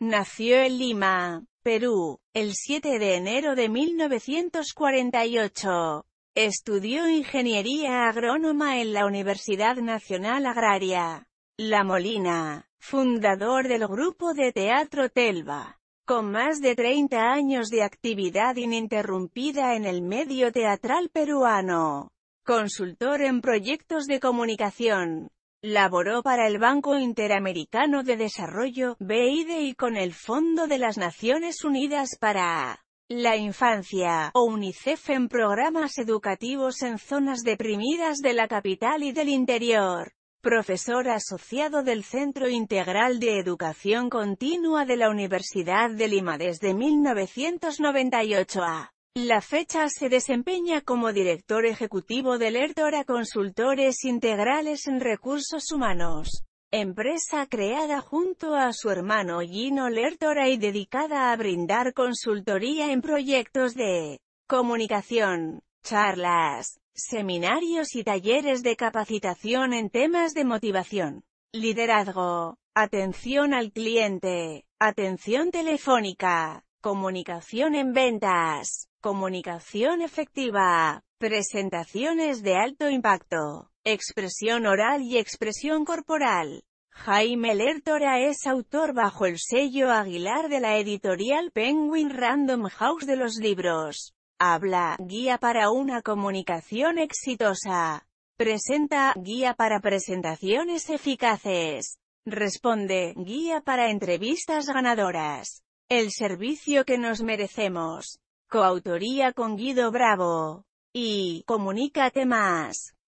Nació en Lima, Perú, el 7 de enero de 1948. Estudió ingeniería agrónoma en la Universidad Nacional Agraria. La Molina, fundador del grupo de teatro Telva. Con más de 30 años de actividad ininterrumpida en el medio teatral peruano. Consultor en proyectos de comunicación, Laboró para el Banco Interamericano de Desarrollo, BID y con el Fondo de las Naciones Unidas para la Infancia, o UNICEF en programas educativos en zonas deprimidas de la capital y del interior. Profesor asociado del Centro Integral de Educación Continua de la Universidad de Lima desde 1998 a la fecha se desempeña como director ejecutivo del Lertora Consultores Integrales en Recursos Humanos, empresa creada junto a su hermano Gino Lertora y dedicada a brindar consultoría en proyectos de comunicación, charlas, seminarios y talleres de capacitación en temas de motivación, liderazgo, atención al cliente, atención telefónica, comunicación en ventas, Comunicación efectiva. Presentaciones de alto impacto. Expresión oral y expresión corporal. Jaime Lertora es autor bajo el sello Aguilar de la editorial Penguin Random House de los libros. Habla, guía para una comunicación exitosa. Presenta, guía para presentaciones eficaces. Responde, guía para entrevistas ganadoras. El servicio que nos merecemos. Coautoría con Guido Bravo. Y, comunícate más.